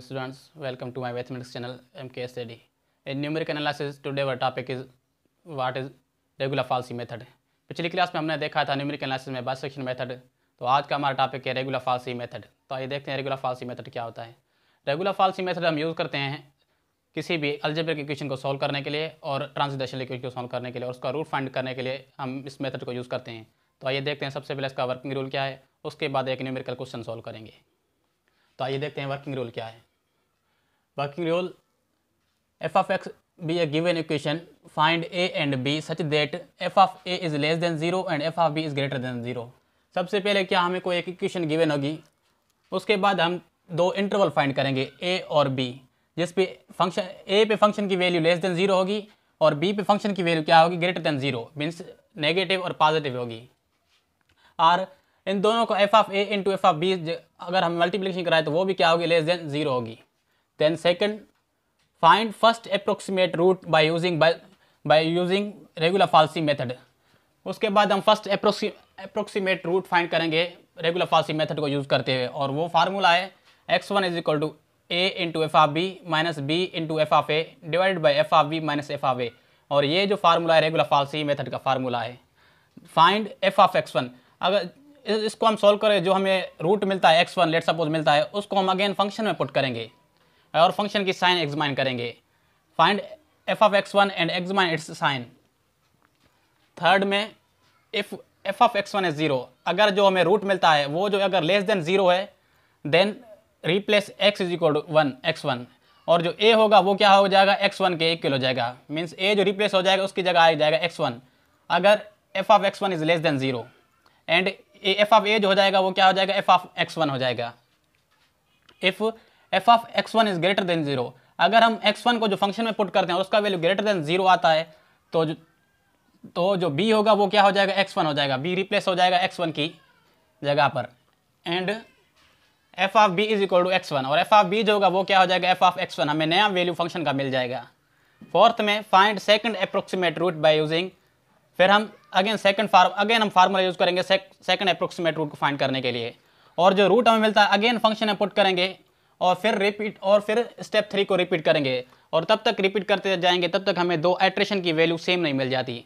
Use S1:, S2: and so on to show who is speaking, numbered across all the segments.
S1: students welcome to my mathematics channel mk study in numerical analysis today our topic is what is regular falsi method पिछली class में हमने देखा था numerical analysis में bisection method तो आज का हमारा टॉपिक है रेगुलर फालसी मेथड तो आइए देखते हैं रेगुलर फालसी मेथड क्या होता है रेगुलर फालसी मेथड हम यूज़ करते हैं किसी भी अल्जेब्रिक इक्वेशन को सॉल्व करने के लिए और ट्रांसलेशनल इक्वेशन को सॉल्व करने के लिए और उसका रूट फाइंड करने के लिए हम इस मेथड को यूज़ करते हैं तो आइए देखते हैं सबसे पहले इसका वर्किंग रूल क्या है उसके बाद एक न्यूमेरिकल क्वेश्चन सॉल्व करेंगे तो आइए देखते हैं वर्किंग रोल क्या है working rule f of x be a given equation find a and b such that f of a is less than zero and f of b is greater than zero सबसे पहले क्या हमें कोई एक equation given होगी उसके बाद हम दो इंटरवल फाइंड करेंगे ए और बी जिस पे फंक्शन ए पे फंक्शन की वैल्यू लेस देन ज़ीरो होगी और बी पे फंक्शन की वैल्यू क्या होगी greater than zero means negative और पॉजिटिव होगी आर इन दोनों को f of a into F of b अगर हम मल्टीप्लीकेशन कराएं तो वो भी क्या होगी लेस देन जीरो होगी then second find first approximate root by using by using regular falsi method उसके बाद हम फर्स्ट अप्रोक्सीमेट रूट फाइंड करेंगे रेगुलर फालसी मेथड को यूज़ करते हुए और वो फार्मूला है x one is equal to a into F of B minus B into F of a divide by f of B minus F of a और ये जो फार्मूला है रेगुलर फालसी मेथड का फार्मूला है find f of x one अगर इसको हम solve करें जो हमें रूट मिलता है एक्स वन लेट सपोज मिलता है उसको हम अगेन फंक्शन में पुट करेंगे और फंक्शन की साइन एग्जमाइन करेंगे find f of x one and examine its sign third में if f of x one is zero अगर जो हमें रूट मिलता है वो जो अगर लेस देन ज़ीरो है then replace x is equal to one x one और जो ए होगा वो क्या हो जाएगा एक्स वन के एक हो जाएगा मीन्स ए जो रिप्लेस हो जाएगा उसकी जगह आ जाएगा एक्स वन अगर f of x one is less than zero and f of जो हो जाएगा वो क्या हो जाएगा एफ ऑफ एक्स वन हो जाएगा if f of x one is greater than zero अगर हम एक्स वन को जो फंक्शन में पुट करते हैं और उसका वैल्यू ग्रेटर देन जीरो आता है तो जो तो जो बी होगा वो क्या हो जाएगा एक्स वन हो जाएगा बी रिप्लेस हो जाएगा एक्स वन की जगह पर and f of b is equal to x one और एफ ऑफ बी जो होगा वो क्या हो जाएगा एफ ऑफ एक्स वन हमें नया वैल्यू फंक्शन का मिल जाएगा फोर्थ में find second approximate root by using फिर हम अगेन सेकंड फार्म अगेन हम फार्मूला यूज़ करेंगे सेकंड अप्रोक्सीमेट रूट को फाइंड करने के लिए और जो रूट हमें मिलता है अगेन फंक्शन में पुट करेंगे और फिर रिपीट और फिर स्टेप थ्री को रिपीट करेंगे और तब तक रिपीट करते जाएंगे तब तक हमें दो एट्रेशन की वैल्यू सेम नहीं मिल जाती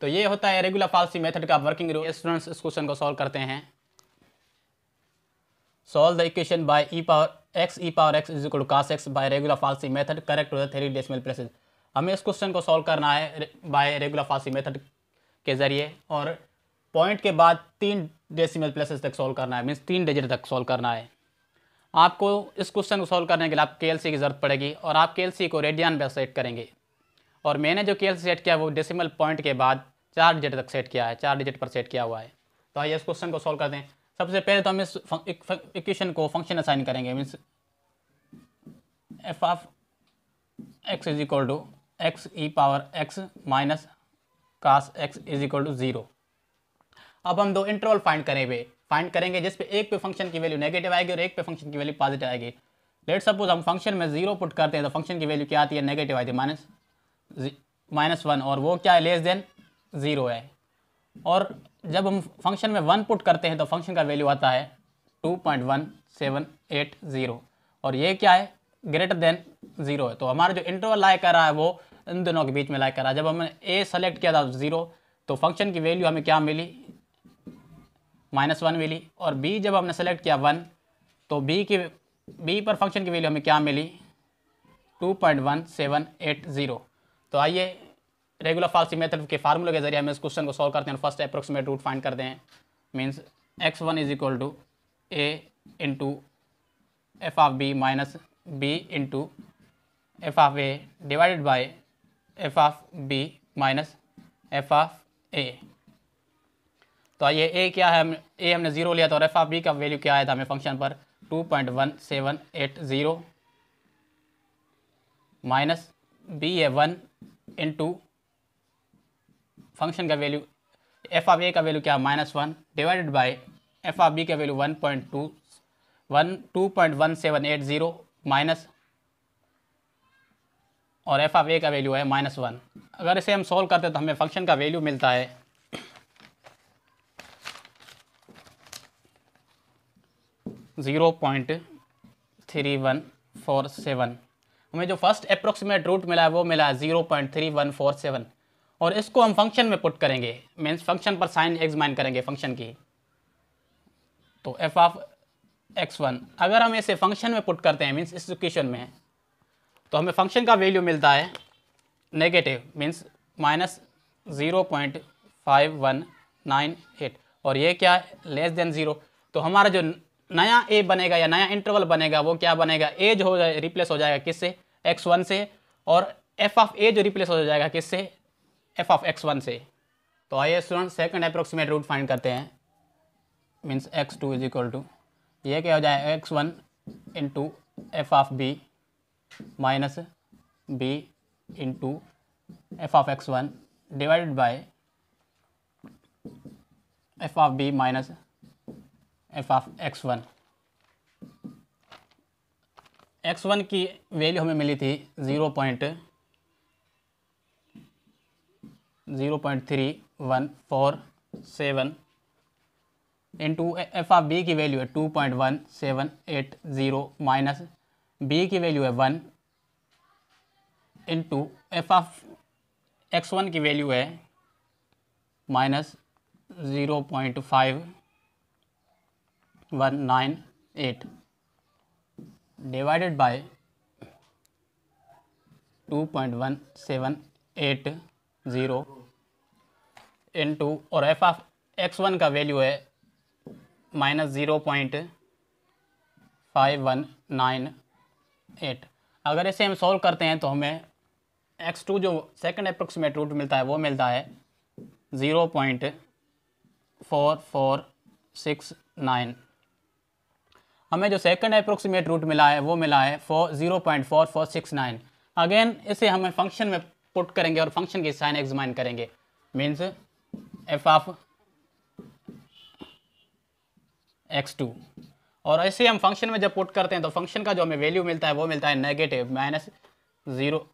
S1: तो ये होता है रेगुलर फालसी मेथड का वर्किंग रूल स्टूडेंट्स इस क्वेश्चन को सॉल्व करते हैं solve the equation by e power x e power x is equal to cos x by regular falsi method correct to the three decimal places हमें इस question को solve करना है bye regular falsi method के ज़रिए और point के बाद तीन डेसिमल प्लेसेस तक सॉल्व करना है मीन्स तीन डिजिट तक सॉल्व करना है आपको इस क्वेश्चन को सॉल्व करने के लिए आप के की ज़रूरत पड़ेगी और आप के को रेडियन पर सेट करेंगे और मैंने जो के सेट किया वो डेसिमल पॉइंट के बाद चार डिजिट तक सेट किया है चार डिजिट पर सेट किया हुआ है तो आइए इस क्वेश्चन को सॉल्व करते हैं सबसे पहले तो हम इस इक्वेशन को फंक्शन असाइन करेंगे means F of x is equal to x e power x minus cos x is equal to zero अब हम दो इंटरवल फाइंड करेंगे फाइंड करेंगे जिसपे एक पे फंक्शन की वैल्यू नेगेटिव आएगी और एक पे फंक्शन की वैल्यू पॉजिटिव आएगी लेट सपोज हम फंक्शन में जीरो पुट करते हैं तो फंक्शन की वैल्यू क्या आती है नेगेटिव आती है माइनस माइनस वन और वो क्या है लेस देन ज़ीरो है और जब हम फंक्शन में वन पुट करते हैं तो फंक्शन का वैल्यू आता है two point one seven eight zero और ये क्या है ग्रेटर देन ज़ीरो है तो हमारा जो इंटरवल लाइक कर रहा है वो इन दोनों के बीच में लाइक करा जब हमने ए सेलेक्ट किया था ज़ीरो तो फंक्शन की वैल्यू हमें क्या मिली माइनस वन मिली और बी जब हमने सेलेक्ट किया वन तो बी की बी पर फंक्शन की वैल्यू हमें क्या मिली two point one seven eight zero तो आइए रेगुलर फालसी मेथड के फार्मूले के जरिए हम इस क्वेश्चन को सॉल्व करते हैं और फर्स्ट अप्रोक्सीमेट रूट फाइंड करते हैं means x one is equal to a into F of B minus B into F of a divided by f of B minus F of a तो आइए ए क्या है हम ए हमने ज़ीरो लिया था तो और एफ ऑफ बी का वैल्यू क्या आया था हमें फंक्शन पर two point one seven eight zero minus b a one in two function का वैल्यू एफ ऑफ ए का वैल्यू क्या है minus one divided by f of B का value one point two one two point one seven eight zero minus और F of a का value है minus one अगर इसे हम सोल्व करते हैं तो हमें फंक्शन का वैल्यू मिलता है zero point three one four seven हमें जो फर्स्ट अप्रोक्सीमेट रूट मिला है वो मिला है zero point three one four seven और इसको हम फंक्शन में पुट करेंगे मीन्स फंक्शन पर साइन एक्स माइन करेंगे फंक्शन की तो एफ ऑफ एक्स वन अगर हम इसे फंक्शन में पुट करते हैं मीन्स इस क्वेश्चन में तो हमें फंक्शन का वैल्यू मिलता है negative means minus zero point five one nine eight और ये क्या है लेस देन ज़ीरो तो हमारा जो नया ए बनेगा या नया इंटरवल बनेगा वो क्या बनेगा ए जो हो जाए रिप्लेस हो जाएगा किससे एक्स वन से और एफ ऑफ ए जो रिप्लेस हो जाएगा किससे एफ ऑफ एक्स वन से तो आइए student second approximate root find करते हैं means x two is equal to ये क्या हो जाए x one into F of B minus B into F of x one divided by F of B minus F of x one x one की value हमें मिली थी zero point zero point three one four seven into F of b की value है two point one seven eight zero minus B की value है one into F of x one की value है minus zero point five one nine eight divided by two point one seven eight zero into और F of x one का value है minus zero point five one nine eight अगर इसे हम solve करते हैं तो हमें एक्स टू जो सेकंड अप्रोक्सीमेट रूट मिलता है वो मिलता है zero point four four six nine हमें जो सेकंड अप्रोक्सीमेट रूट मिला है वो मिला है four zero point four four six nine again इसे हमें फंक्शन में पुट करेंगे और फंक्शन की साइन एग्जामाइन करेंगे means F of X two और ऐसे हम फंक्शन में जब पुट करते हैं तो फंक्शन का जो हमें वैल्यू मिलता है वो मिलता है negative minus zero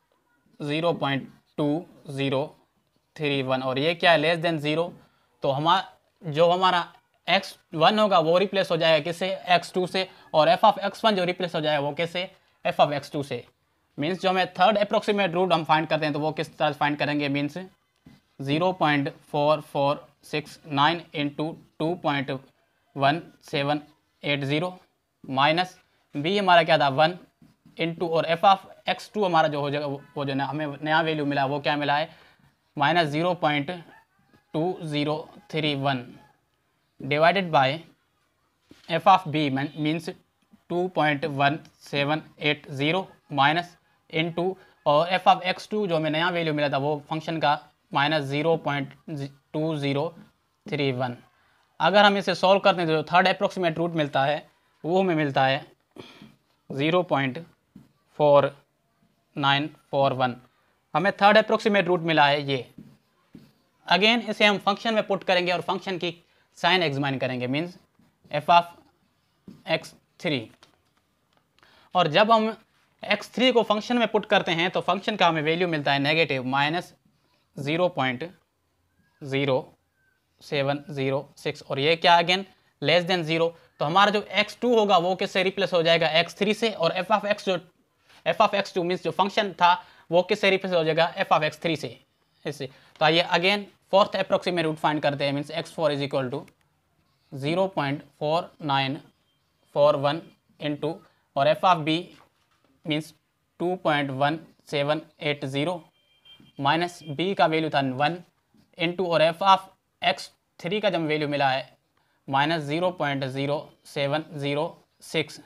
S1: zero point two zero three one और ये क्या है लेस देन ज़ीरो तो हमार जो हमारा एक्स वन होगा वो रिप्लेस हो जाएगा किससे एक्स टू से और एफ ऑफ एक्स वन जो रिप्लेस हो जाएगा वो किससे एफ ऑफ एक्स टू से मीन्स जो हमें थर्ड अप्रोक्सीमेट रूट हम फाइंड करते हैं तो वो किस तरह से फाइंड करेंगे means zero point four four six nine into two point one seven eight zero minus B हमारा क्या था वन इन टू और एफ ऑफ एक्स टू हमारा जो हो जाएगा वो जो ना हमें नया वैल्यू मिला वो क्या मिला है minus zero point two zero three one divided by F of B means two point one seven eight zero minus into और एफ ऑफ एक्स टू जो हमें नया वैल्यू मिला था वो फंक्शन का minus zero point two zero three one अगर हम इसे सॉल्व करते हैं तो थर्ड अप्रोक्सीमेट रूट मिलता है वो हमें मिलता है zero point four nine four one हमें थर्ड अप्रोक्सीमेट रूट मिला है ये अगेन इसे हम फंक्शन में पुट करेंगे और फंक्शन की साइन एग्जामिन करेंगे means F of X three और जब हम एक्स थ्री को फंक्शन में पुट करते हैं तो फंक्शन का हमें वैल्यू मिलता है negative minus zero point zero seven zero six और ये क्या अगेन लेस देन जीरो तो हमारा जो एक्स टू होगा वो किससे रिप्लेस हो जाएगा एक्स थ्री से और एफ ऑफ एक्स जो F of X two means जो फंक्शन था वो किससे रिप्लेस हो जाएगा एफ ऑफ एक्स थ्री से इससे तो आइए again fourth approximate root find करते हैं means X four is equal to zero point four nine four one two और F of B means two point one seven eight zero minus B का value था one two और F of X three का जब value मिला है minus zero point zero seven zero six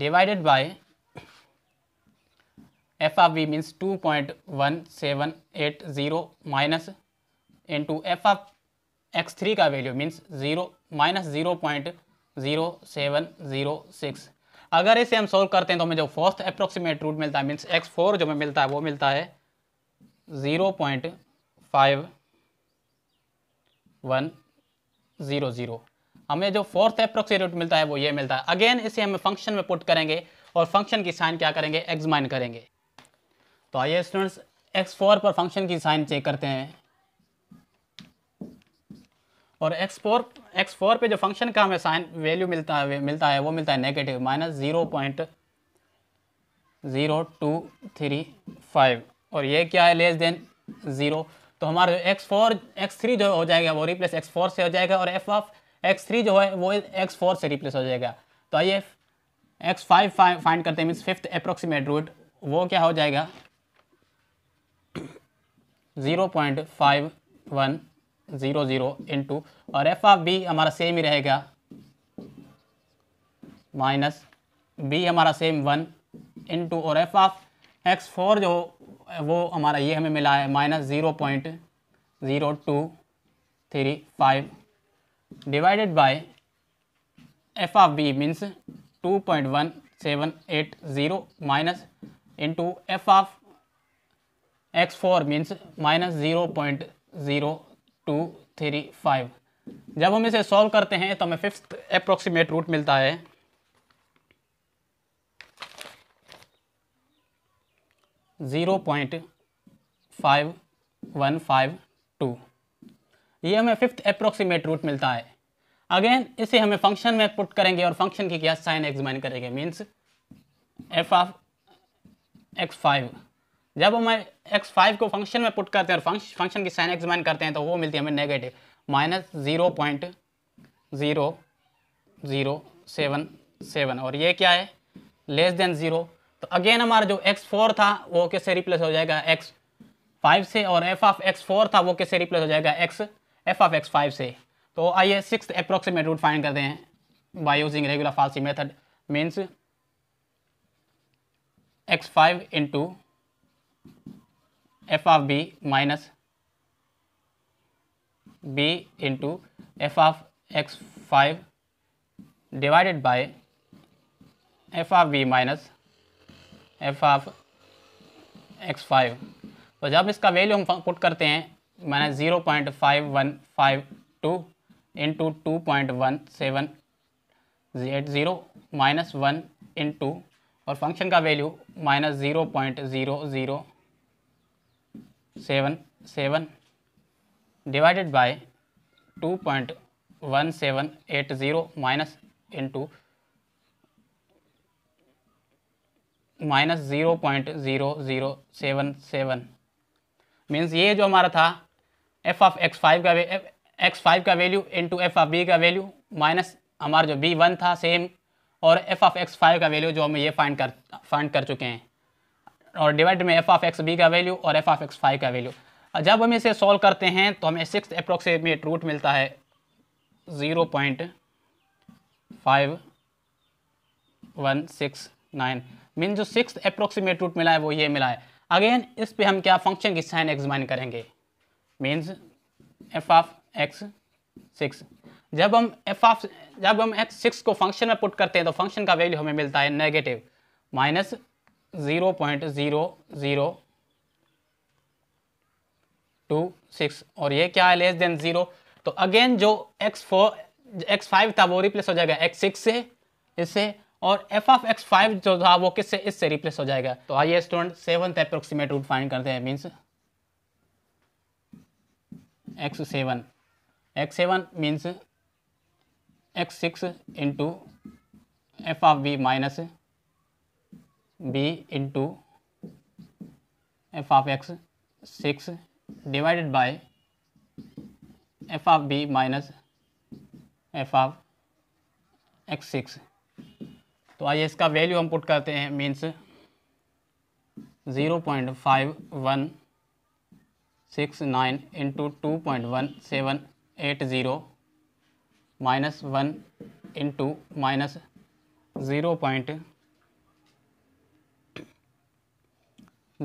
S1: divided by F of B means two point one seven eight zero minus into F of X three का value means zero minus zero point zero seven zero six अगर इसे हम solve करते हैं तो हमें जो first approximate root मिलता है मीन्स एक्स फोर जो हमें मिलता है वो मिलता है zero point five one zero zero हमें जो फोर्थ अप्रोक्सीट मिलता है वो ये मिलता है अगेन इसे हम फंक्शन में पुट करेंगे और फंक्शन की साइन क्या करेंगे एग्जमाइन करेंगे तो आइए स्टूडेंट्स एक्स फोर पर फंक्शन की साइन चेक करते हैं और एक्स फोर एक्स फोर पर जो फंक्शन का हमें साइन वैल्यू मिलता है मिलता है वो मिलता है negative minus zero point zero two three five और ये क्या है लेस देन ज़ीरो तो हमारा एक्स फोर एक्स थ्री जो हो जाएगा वो रिप्लेस एक्स फोर से हो जाएगा और एफ ऑफ एक्स थ्री जो है वो एक्स फोर से रिप्लेस हो जाएगा तो आइए एक्स फाइव फाइंड करते हैं मीन्स फिफ्थ अप्रोक्सीमेट रूट वो क्या हो जाएगा zero point five one zero zero two और एफ ऑफ बी हमारा सेम ही रहेगा माइनस बी हमारा सेम वन इंटू और एफ ऑफ एक्स फोर जो वो हमारा ये हमें मिला है minus zero point zero two three five divided by F of B means two point one seven eight zero minus into F of X four means minus zero point zero two three five जब हम इसे solve करते हैं तो हमें fifth approximate root मिलता है zero point five one five two ये हमें फिफ्थ अप्रोक्सीमेट रूट मिलता है अगेन इसे हमें फंक्शन में पुट करेंगे और फंक्शन की क्या साइन एग्जामिन करेंगे means F of X five जब हम एक्स फाइव को फंक्शन में पुट करते हैं और फंक्शन की साइन एग्जामिन करते हैं तो वो मिलती है हमें negative minus zero point zero zero seven seven और ये क्या है लेस देन ज़ीरो तो अगेन हमारा जो एक्स फोर था वो कैसे रिप्लेस हो जाएगा एक्स फाइव से और एफ ऑफ एक्स फोर था वो कैसे रिप्लेस हो जाएगा X F of X five से तो आइए सिक्स अप्रोक्सीमेट रूट फाइंड करते हैं by using regular falsi method means X five into F of B minus B into F of X five divided by F of B minus F of X five तो जब इसका value हम put करते हैं मैंने zero point five one five two into two point one seven eight zero minus one into और function का value minus zero point zero zero seven seven divided by two point one seven eight zero minus into minus zero point zero zero seven seven means ये जो हमारा था F of X five का X five का value into F of B का value minus हमारा जो B one था सेम और एफ ऑफ एक्स फाइव का वैल्यू जो हम ये फाइंड कर फाइंड कर चुके हैं और डिवाइड में एफ ऑफ एक्स बी का वैल्यू और एफ ऑफ एक्स फाइव का वैल्यू जब हम इसे सॉल्व करते हैं तो हमें सिक्स अप्रोक्सीमेट रूट मिलता है zero point five one six nine mean जो सिक्स अप्रोक्सीमेट रूट मिला है वो ये मिला है अगेन इस पे हम क्या फंक्शन की साइन माइन करेंगे means F of X six जब हम एफ ऑफ जब हम एक्स सिक्स को फंक्शन में पुट करते हैं तो फंक्शन का वैल्यू हमें मिलता है negative minus zero point zero zero two six और ये क्या है लेस देन ज़ीरो तो अगेन जो एक्स फोर एक्स फाइव था वो रिप्लेस हो जाएगा एक्स सिक्स से इससे और एफ ऑफ एक्स फाइव जो था वो किससे इससे रिप्लेस हो जाएगा तो आइए student seven approximate root find करते हैं means X seven X seven means X six into F of B minus B into F of X six divided by F of B minus F of X six तो आइए इसका value हम put करते हैं means zero point five one six nine into two point one seven eight zero minus one into minus zero point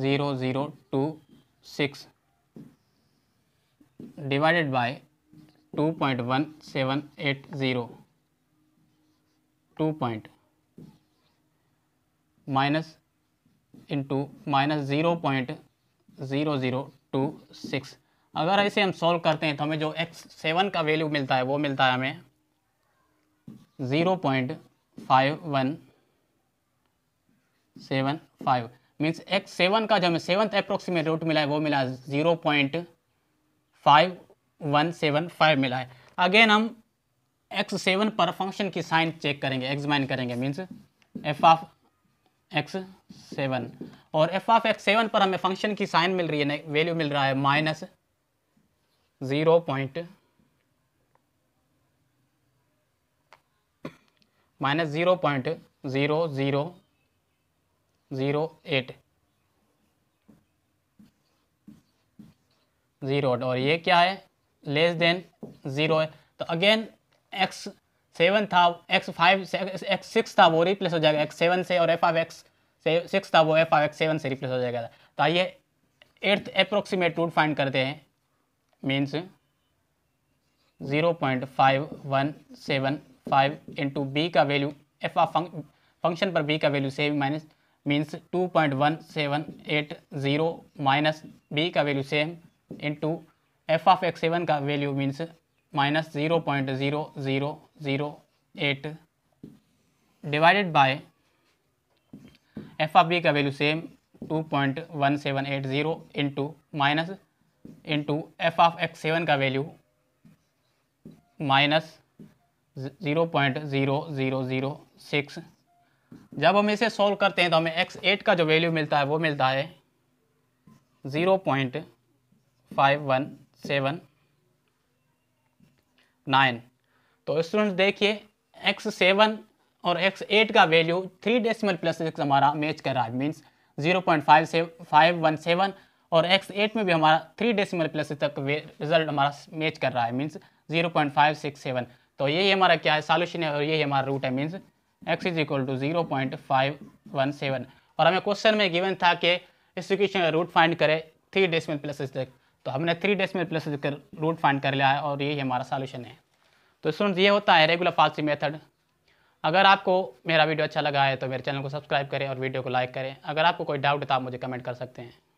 S1: zero zero two six divided by two point one seven eight zero two point minus into minus zero point zero zero two six अगर इसे हम solve करते हैं तो हमें जो x seven का value मिलता है वो मिलता है हमें zero point five one seven five means X seven का जो हमें सेवन्थ अप्रोक्सीमेट रूट मिला है वो मिला है zero point five one seven five मिला है अगेन हम एक्स सेवन पर फंक्शन की साइन चेक करेंगे माइन करेंगे means F of X seven और एफ ऑफ एक्स सेवन पर हमें फंक्शन की साइन मिल रही है वैल्यू मिल रहा है minus zero point minus zero point zero zero zero eight zero और ये क्या है लेस देन ज़ीरो है तो अगेन एक्स सेवन था एक्स फाइव एक्स सिक्स था वो रिप्लेस हो जाएगा एक्स सेवन से और एफ आफ एक्स सिक्स था वो एफ आफ एक्स सेवन से रिप्लेस हो जाएगा तो आइए एट्थ अप्रोक्सीमेट रूट फाइंड करते हैं means zero point five one seven five into B का वैल्यू एफ ऑफ फंक्शन पर बी का value seven minus means two point one seven eight zero minus B का value same into F of X seven का value means minus zero point zero zero zero eight divided by F R B का value same two point one seven eight zero into minus into F of X seven का value minus zero point zero zero zero six जब हम इसे solve करते हैं तो हमें x eight का जो वैल्यू मिलता है वो मिलता है zero point five one seven nine तो स्टूडेंट्स देखिए एक्स सेवन और एक्स एट का value three decimal plus six हमारा मैच कर रहा है मीन्स जीरो पॉइंट फाइव से फाइव वन सेवन और एक्स एट में भी हमारा थ्री डेसिमल प्लस तक रिजल्ट हमारा मैच कर रहा है means zero point five six seven तो यही हमारा क्या है सॉल्यूशन है और यही हमारा रूट है means X is equal to zero point five one seven और हमें क्वेश्चन में गिवन था कि इस इक्वेशन का रूट फाइंड करें थ्री डेसिमल प्लस तक तो हमने three decimal plus root find कर लिया है और यही हमारा सॉल्यूशन है तो स्टूडेंट ये होता है रेगुलर फालसी मेथड अगर आपको मेरा वीडियो अच्छा लगा है तो मेरे चैनल को सब्सक्राइब करें और वीडियो को लाइक करें अगर आपको कोई डाउट है तो आप मुझे कमेंट कर सकते हैं